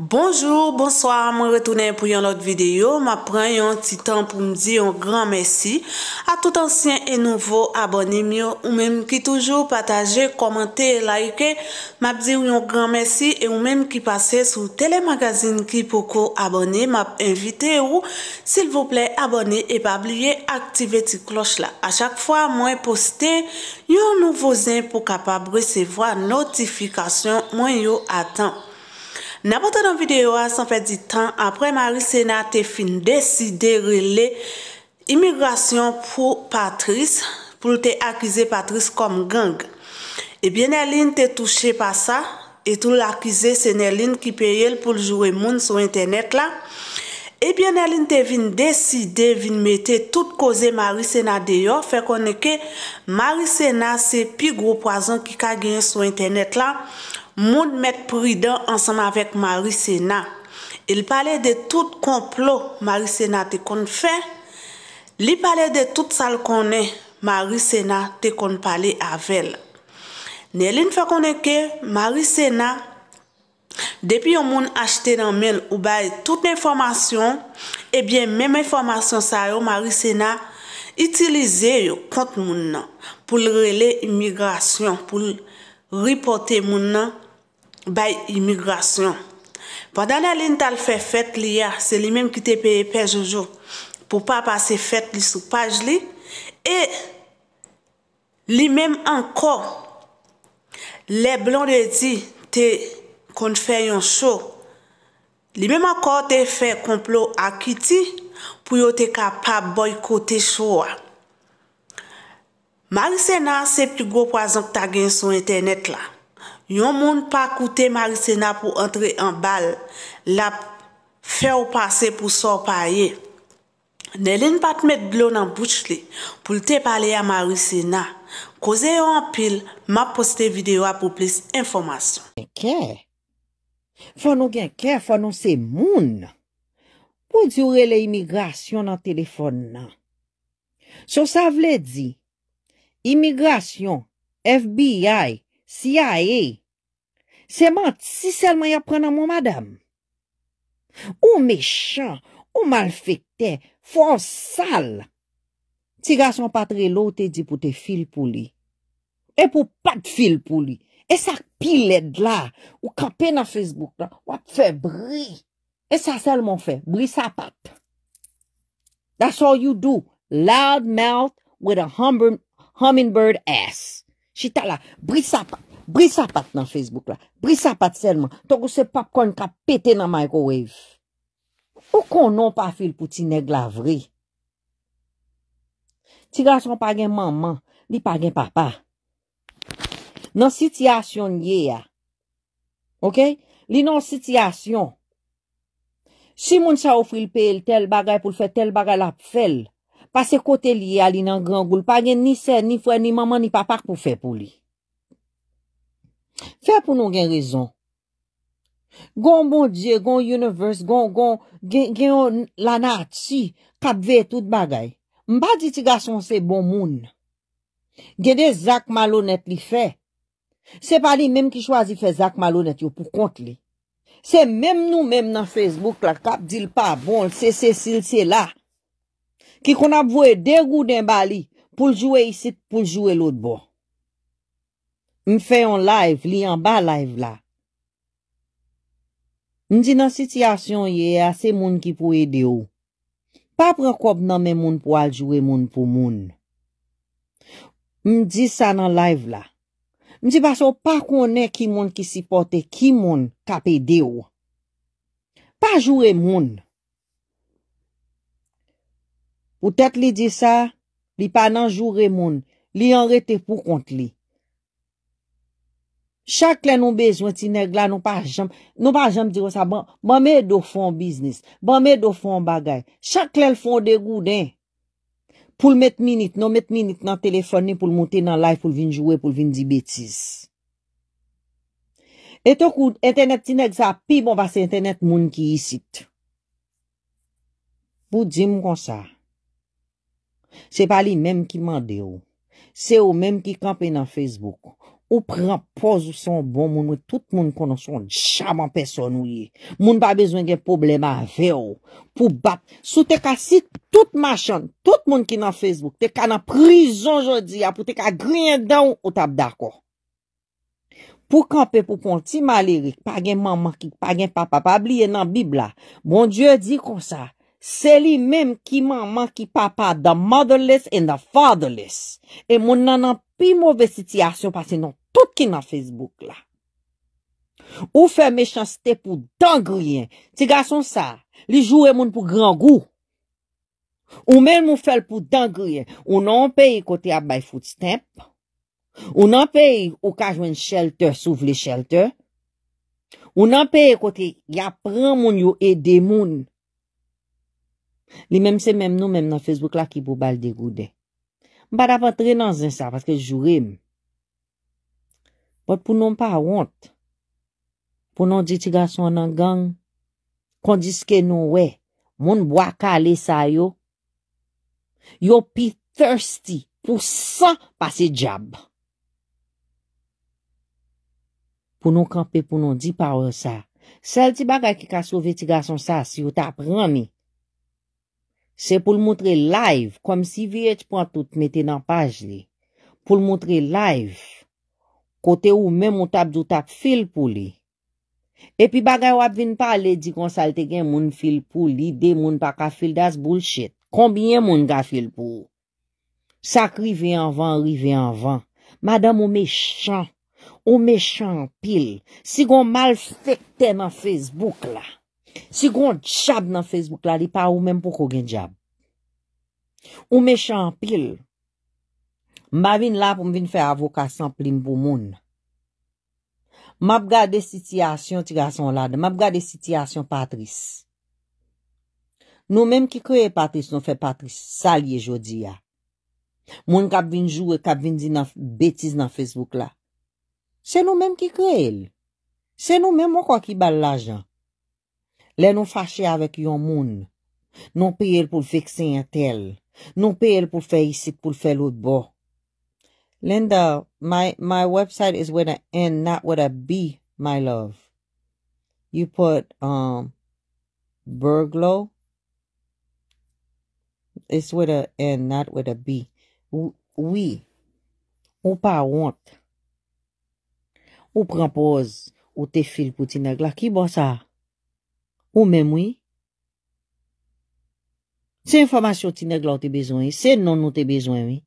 Bonjour, bonsoir, mwen retounen pou yon lot videyo. Ma pren yon ti tan pou mdi yon gran mersi. A tout ansyen e nouvo abonem yo, ou menm ki toujou pataje, komante, laike, ma bdi yon gran mersi, e ou menm ki pase sou telemagazine ki pou ko abonem, ma p evite ou, sil vople abonem e pa bliye aktive ti kloch la. A chak fwa mwen poste, yon nouvo zin pou kapab resevo a notifikasyon mwen yo atan. N apote don videyo asan fe di tan, apre Mary Sena te fin deside rele imigrasyon pou Patrice, pou te akize Patrice kom gang. Ebyen eh elin te touche pa sa, etou l'akize se nelin ki peye l pou ljouwe moun sou internet la. Ebyen eh elin te vin deside vin mette tout koze Mary Sena deyo, fe konneke Mary Sena se pi gro poason ki ka gen sou internet la. moun met pridan ansan avèk Marissena. El pale de tout komplot Marissena te kon fè. Li pale de tout sal konè Marissena te kon pale avèl. Ne lè n fè konè ke Marissena depi yon moun achete nan mèl ou baye tout nè informasyon e eh bè mèm informasyon sa yo Marissena itilize yon kont moun nan pou lrele imigrasyon pou ripote moun nan bay imigrasyon. Padane alin tal fe fet li ya, se li menm ki te peye pejoujou, pou pa pase fet li sou paj li, e li menm ankor, le blon de di te konfe yon chou, li menm ankor te fe komplo akiti, pou yo te kapap boykote chou wa. Marise nan se pi go pou azan ki ta gen son internet la. Yon moun pa koute Marissina pou entre an bal, la fe ou pase pou sor paye. Nè lin pa te met blo nan bouch li, pou te pale a Marissina. Koze yo an pil, ma poste video a pou plis informasyon. Fono gen kè, fono gen kè, fono se moun. Pou di oure le imigrasyon nan telefon nan? So sa vle di, imigrasyon, FBI, CIA, Se mante, si selman ya prena moun madame. Ou mechan, ou malfekte, foun sal. Ti ga son patre lote di pou te fil pou li. E pou pat fil pou li. E sa piled la, ou kape na Facebook la, wap fe brie. E sa selman fe, brie sa pat. That's all you do. Loud mouth with a hummingbird ass. Chita la, brie sa pat. Brisa pat nan Facebook la. Brisa pat selman. Tonk ou se pap kon ka pete nan microwave. Ou konon pa fil pou ti neg la vre? Ti glasyon pa gen maman, li pa gen papa. Nan sityasyon ye a. Ok? Li nan sityasyon. Si moun sa ofri l'pèl tel bagay pou l'fèl, tel bagay la pfèl, pase kote li a li nan gran goul, pa gen ni sen, ni fwen, ni maman, ni papa pou fè pou li. Fè pou nou gen rezon. Gon bon diye, gon universe, gon lanat si, kap ve tout bagay. Mpa di ti gason se bon moun. Gede Zak Malonet li fè. Se pali mem ki chwazi fè Zak Malonet yo pou kont li. Se mem nou mem nan Facebook la, kap dil pa bon, se se sil se la. Ki kon ap vwe degou den bali pou ljou e isit, pou ljou e lout bon. M fè yon live, li yon ba live la. M di nan sityasyon ye, ase moun ki pou e deyo. Pa prekop nanme moun pou aljou e moun pou moun. M di sa nan live la. M di baso pa kone ki moun ki sipote ki moun kap e deyo. Pa jou e moun. Ou tet li di sa, li pa nan jou e moun, li an rete pou kont li. Chak lè nou bezwen ti neg la nou pa jem, nou pa jem diwa sa ban, ban mè do fon bisnis, bon, ban mè do fon bagay. Chak lè l'fon degou den pou l'met minit, nou met minit nan telefoni pou l'monte nan live pou l'vinjouè, pou l'vinjibetis. E to kou internet ti neg sa, pi bon va se internet moun ki yisit. Pou di mwen kon sa? Se pa li menm ki mande ou, se ou menm ki kampe nan Facebook ou. Ou pren poz ou son bon, moun wè tout moun konoson chaman peson ou ye. Moun ba bezwen gen problema veyo pou bat. Sou te ka sit tout machan, tout moun ki nan Facebook, te ka nan prizon jodi ya pou te ka griyen dan ou tap dakor. Pou kanpe pou pon ti maleri, pa gen maman ki, pa gen papa, pa bliye nan bibla. Moun Diyo di kon sa, seli menm ki maman ki papa da motherless en da fatherless. E Tout ki nan Facebook la. Ou fe mechansite pou den griyen. Ti ga son sa. Li jure moun pou gran gou. Ou men mou fel pou den griyen. Ou nan peye kote a bay footstep. Ou nan peye okajwen shelter souv le shelter. Ou nan peye kote ya pran moun yo e de moun. Li menm se menm nou menm nan Facebook la ki pou bal de gou de. Mba da pa tre nan zin sa. Paske jure moun. Vot pou nou pa wont. Pou nou di ti gason nan gang. Kon diske nou we. Moun bwa ka le sa yo. Yo pi thirsty. Pou san pase jab. Pou nou kampe pou nou di pa wonsa. Sel ti baga ki ka sove ti gason sa. Si yo ta prami. Se pou l moutre live. Kom si vi eti pon tout mette nan paj li. Pou l moutre live. Pou l moutre live. Kote ou men moutab doutak fil pou li. Epi bagay wap vin pale di konsalte gen moun fil pou li, de moun pa ka fil das boulshet. Konbien moun ga fil pou? Sak rive an van, rive an van. Madame ou mechan, ou mechan pil. Si gon mal fèk tem an Facebook la, si gon tchab nan Facebook la, li pa ou men pou kogen djab. Ou mechan pil. Mba vin la pou m vin fè avokasyon plin pou moun. M ap gade sityasyon tirasyon lade. M ap gade sityasyon patris. Nou menm ki kreye patris nou fè patris salye jodi ya. Moun kap vin jou e kap vin di nan betis nan Facebook la. Se nou menm ki kreye el. Se nou menm wakwa ki bal la jan. Le nou fache avèk yon moun. Nou peye el pou fèksen yon tel. Nou peye el pou fè isip pou fè lout bo. Linda, my website is with a N, not with a B, my love. You put, um, burglow. It's with a N, not with a B. Oui, ou pa wante. Ou prempose ou te fil pou ti negla. Ki bon sa? Ou mem oui? Se informasyon ti negla ou te bezwen, se non nou te bezwen, oui.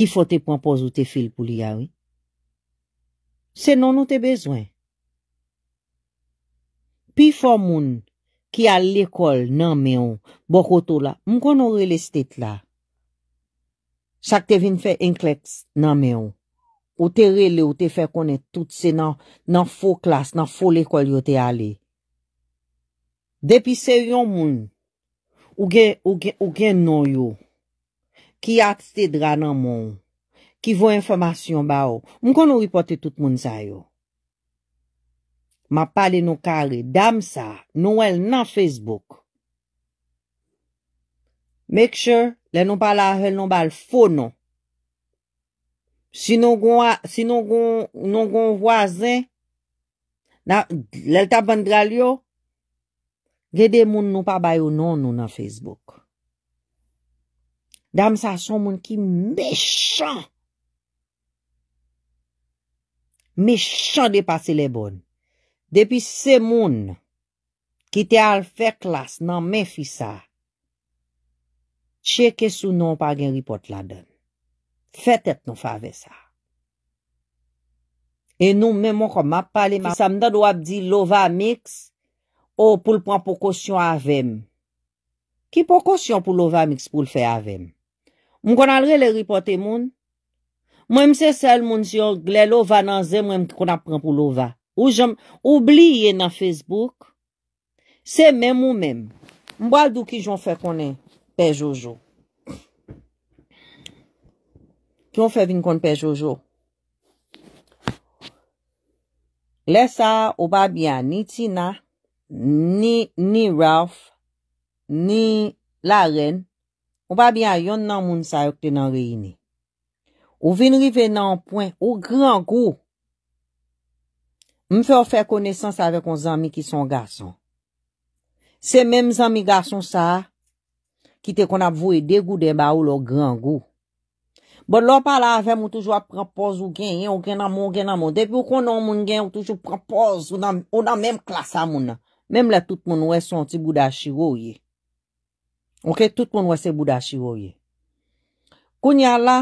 ki fote pwampoz ou te fil pou li yawin. Ah se non nou te bezwen. Pi fò moun ki al l'ekol nan meyon, bokotou la, moun kon nou relestete la. Chak te vin fè enkleks nan meyon. Ou te relè ou te fè konè tout se nan fò klas, nan fò l'ekol yo te ale. Depi se yon moun, ou gen nou yo, Ki akstedran nan moun. Ki vou informasyon ba ou. Mwen kon nou ripote tout moun sa yo. Ma pale nou kare. Dam sa, nou el nan Facebook. Make sure, le nou pale a hel nou bal foun nou. Si nou goun, si nou goun, nou goun wazen, na, lel ta bandral yo, gede moun nou pa bayo nou nou nan Facebook. Dam sa son moun ki mechon. Mechon de pase le bon. Depi se moun ki te al fe klas nan men fi sa. Cheke sou nou pa gen ripot la den. Fet et nou fave sa. E nou men moun kon map pale. Fisa m dan do ap di lova mix. Ou oh, pou l poan pou kosyon avem. Ki pou kosyon pou lova mix pou l fe avem. Mwen kon alre le ripote moun. Mwen mse sel moun si yon gle lova nan zem mwen mte kon apren pou lova. Ou jom oubliye nan Facebook. Se men moun men. Mwen bal do ki jon fe konen pe Jojo. Ki yon fe vin konen pe Jojo. Lesa ou ba byan ni Tina, ni Ralph, ni la renne. Ou ba bi a yon nan moun sa yo kte nan reyine. Ou vinrive nan an poin, ou gran go. Mwen fè ou fè konesans avè kon zami ki son garson. Se menm zami garson sa, ki te kon ap voye degou den ba ou lo gran go. Bon lò pala avè mwen toujwa prepoz ou gen, ou gen nan moun, gen nan moun. Depi ou kon nan moun gen, ou toujwa prepoz, ou nan menm klasa moun. Menm le tout moun ou e son ti gouda shiro ye. On ke tout moun wese bouda shi woye. Koun ya la,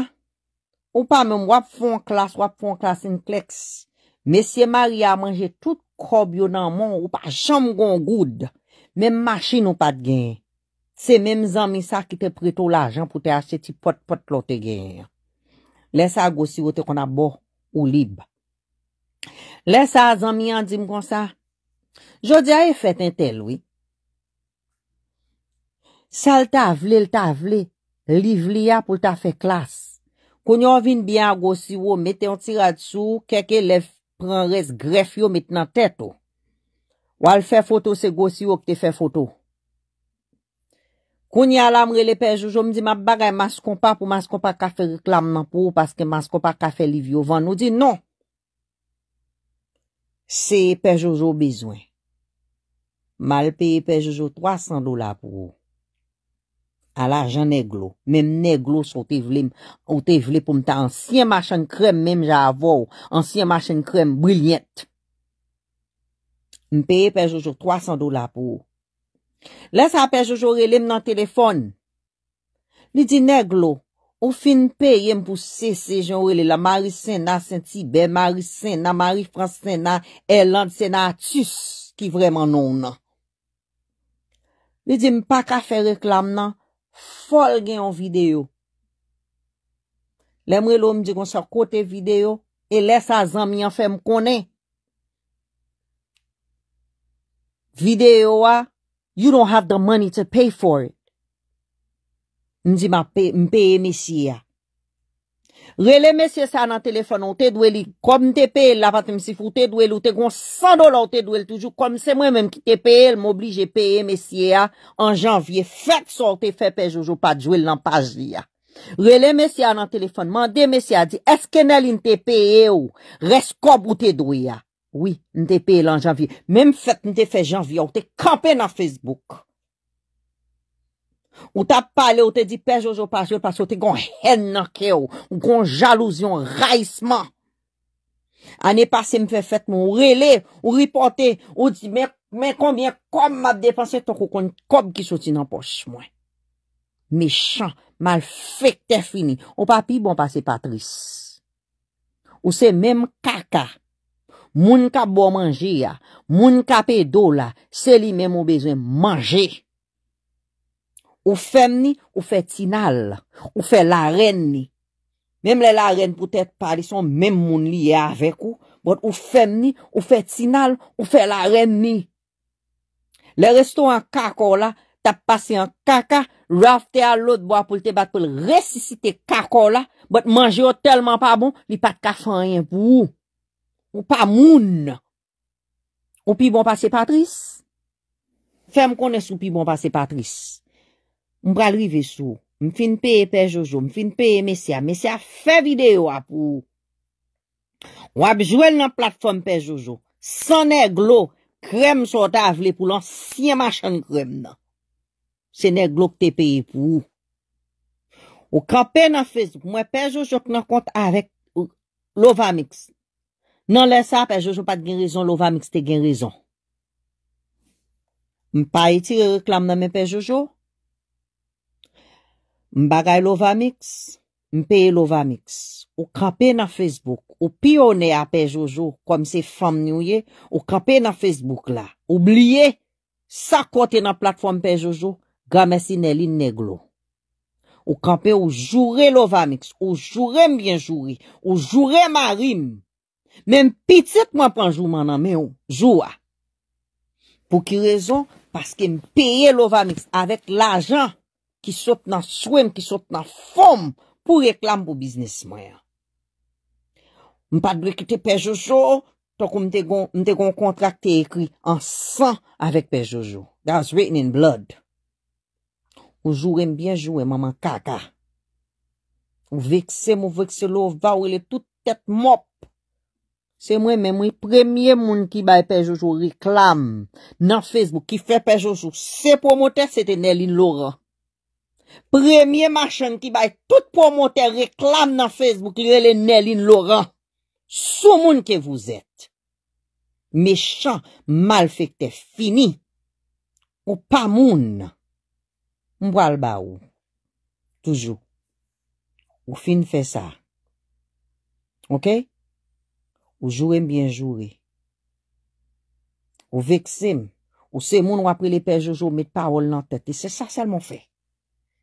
ou pa moun wap fon klas, wap fon klas in kleks, mesye mari a manje tout krob yo nan moun, ou pa jom gong goud, menm machin ou pat gen, se menm zanmi sa ki te preto la jan pou te ashe ti pot pot lote gen. Lensa a gosi wote kon a bo ou libe. Lensa a zanmi an dim kon sa, jodi a e fet entel woye, Sa l ta avle, l ta avle, livli ya pou l ta fe klas. Koun yo avin byan gosi yo, mette yon tira disou, keke lev pran res gref yo metten an teto. Ou al fe foto se gosi yo ki te fe foto. Koun yo al amre le pejoujou, mdi ma bagay mas kon pa pou mas kon pa ka fe reklam nan pou, paske mas kon pa ka fe livli yo, van nou di non. Se pejoujou bezwen, mal pe pejoujou 300 dola pou yo. ala jan neglo, mem neglo sou te vlem, ou te vle pou mta ansyen machan krem, mem ja avou, ansyen machan krem, brilyet. M peye pejoujou 300 dola pou. Les ap pejoujou relim nan telefon. Li di neglo, ou fin peye m pou se sejon relim la, Marissin na Sintibe, Marissin na Marifransin na, Elantin na, tis ki vreman non, nou nan. Li di m pa kafe reklam nan, fol gen yon videyo. Lemwe lo m di kon sa kote videyo, e lesa zan mi an fe m konen. Videyo a, you don't have the money to pay for it. M di ba, m peye mesi ya. Rele mesye sa nan telefon ou te dwe li kom nte pe el la vat msif ou te dwe li ou te gon san do la ou te dwe li toujou kom se mwen menm ki te pe el mobli je pe e mesye a an janvye fet so te fe pe jojo pa djwe li nan paj li a. Rele mesye sa nan telefon mande mesye a di eske nel in te pe e ou resko bou te dwe ya. Oui nte pe el an janvye menm fet nte fe janvye ou te kampe nan Facebook. Ou ta pale, ou te di pej yojo pasyo, pasyo te gon hen nake yo, ou gon jalouzyon, rayisman. Ane pase mfe fetman, ou rele, ou ripote, ou di men konbyen kom ap depanse, tok ou kon kom ki soti nan poch mwen. Meshan, mal fek te fini. Ou pa pi bon pase patris. Ou se men kaka. Moun ka bo manje ya, moun ka pedola, se li men mwen bezen manje. Ou fèm ni, ou fè tinal, ou fè laren ni. Mèm lè laren pou tèt pa li son mèm moun liye avèk ou, bot ou fèm ni, ou fè tinal, ou fè laren ni. Le restou an kakò la, tap pase an kakà, raf te al lòd bo apol te bat pou l resisi te kakò la, bot manjè yo telman pa bon, li pat ka fanyen pou ou. Ou pa moun. Ou pi bon pase patris? Fèm konè sou pi bon pase patris? Mbra li ve sou, m fin peye pe Jojo, m fin peye mesya, mesya fe videyo apou. Wap jwen nan platform pe Jojo, san neglo krem sota avle pou lan siye machan krem nan. Se neglo ki te peye pou. Ou kape nan fez, mwen pe Jojo ki nan konta avek Lovamix. Nan lensa pe Jojo pat gen rezon, Lovamix te gen rezon. M pa iti reklame nan men pe Jojo. M bagay Lovamix, m peye Lovamix. Ou kape na Facebook, ou pionè a Pejoujou kom se fam nouye, ou kape na Facebook la, oubliye, sa kote na platform Pejoujou, game si nelin neglo. Ou kape ou joure Lovamix, ou joure m bien jouri, ou joure marim. Men pitek mwen panjou manan, men ou jouwa. Pou ki rezon, paske m peye Lovamix avèk l'ajan, ki sot nan swem, ki sot nan fom pou reklam pou biznis mwen. M pat brekite Pe Jojo, tok m te gon kontrakte ekri ansan avèk Pe Jojo. That was written in blood. Ou jou rembyen jowe, maman kaka. Ou vekse mou, vekse lò, vawèle tout tèt mop. Se mwen mè mwen premye moun ki bay Pe Jojo reklam nan Facebook ki fè Pe Jojo se pou motè se te nelin lò rò. Premye machan ki bay tout pwomote reklam nan Facebook li re le Neline Laurent Sou moun ke vous et Mechant, malfekte, fini Ou pa moun Mbwal ba ou Toujou Ou fin fe sa Ok Ou jouem bien joui Ou veksem Ou se moun wapri le pejoujou met parol nan tet E se sa sel moun fe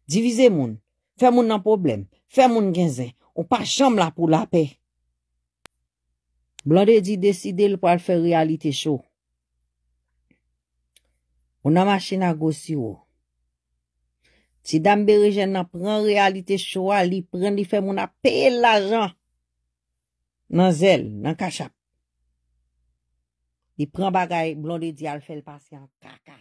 Divize moun, fè moun nan problem, fè moun genze, ou pa chanm la pou la pe. Blonde di deside l pou al fè realite chou. Ou nan machina gosi ou. Ti dambe rejen nan pran realite chou al, li pran li fè moun apè l ajan. Nan zel, nan kachap. Li pran bagay, blonde di al fè l pasyan kaka.